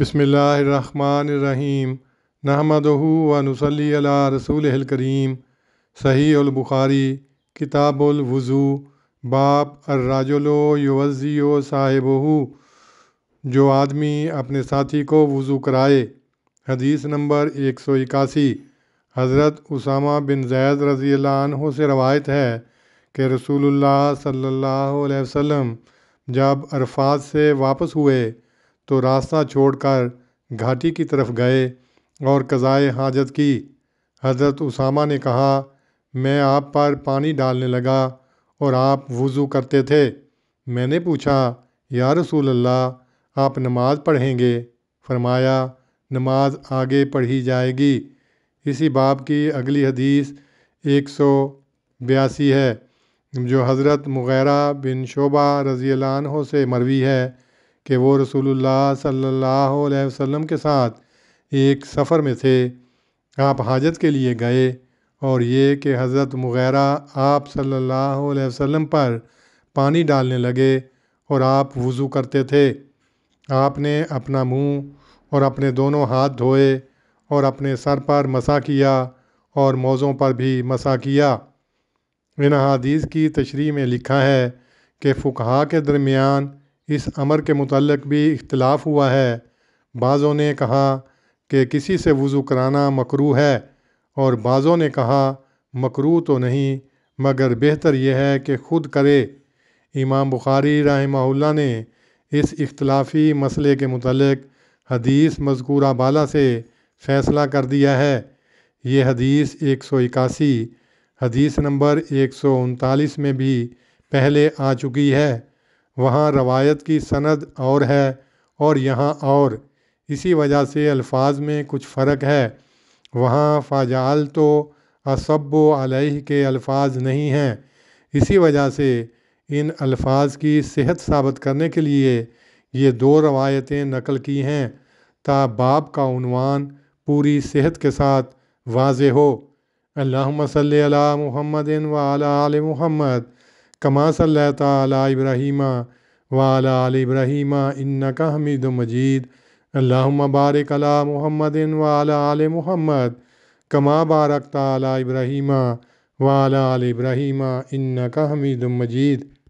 بسم اللہ الرحمن الرحیم نحمد و نسلی علی رسول الکریم صحیح البخاری کتاب الوضو باپ و یوزی و صاحب جو آدمی اپنے ساتھی کو وضو کرائے حدیث نمبر ایک سو اکاسی حضرت اسامہ بن زید رضی اللہ عنہ سے روایت ہے کہ رسول اللہ صلی اللہ علیہ وسلم جب عرفات سے واپس ہوئے تو راستہ چھوڑ کر گھاٹی کی طرف گئے اور قضائے حاجت کی حضرت اسامہ نے کہا میں آپ پر پانی ڈالنے لگا اور آپ وضو کرتے تھے میں نے پوچھا یا رسول اللہ آپ نماز پڑھیں گے فرمایا نماز آگے پڑھی جائے گی اسی باب کی اگلی حدیث ایک سو بیاسی ہے جو حضرت مغیرہ بن شعبہ رضی اللہ عنہ سے مروی ہے کہ وہ رسول اللہ صلی اللہ علیہ وسلم کے ساتھ ایک سفر میں تھے آپ حاجت کے لیے گئے اور یہ کہ حضرت مغیرہ آپ صلی اللہ علیہ وسلم پر پانی ڈالنے لگے اور آپ وضو کرتے تھے آپ نے اپنا منہ اور اپنے دونوں ہاتھ دھوئے اور اپنے سر پر مسا کیا اور موزوں پر بھی مسا کیا ان حادیث کی تشریح میں لکھا ہے کہ فکہ کے درمیان اس امر کے متعلق بھی اختلاف ہوا ہے بعضوں نے کہا کہ کسی سے وضو کرانا مکرو ہے اور بعضوں نے کہا مکرو تو نہیں مگر بہتر یہ ہے کہ خود کرے امام بخاری رحمہ اللہ نے اس اختلافی مسئلے کے متعلق حدیث مذکورہ بالا سے فیصلہ کر دیا ہے یہ حدیث ایک سو اکاسی حدیث نمبر ایک سو انتالیس میں بھی پہلے آ چکی ہے وہاں روایت کی سند اور ہے اور یہاں اور اسی وجہ سے الفاظ میں کچھ فرق ہے وہاں فاجال تو اسب و علیہ کے الفاظ نہیں ہیں اسی وجہ سے ان الفاظ کی صحت ثابت کرنے کے لیے یہ دو روایتیں نقل کی ہیں تا باپ کا عنوان پوری صحت کے ساتھ واضح ہو اللہ صلی علامہ محمد و علی محمد قمٰ صلیٰ عبرحیمہ و لاحیمہ انکمِد المجی اللہ مبارکل محمد وال عل محمد کم بارک طبرحیمہ و لا ببراہیمہ انمید المجید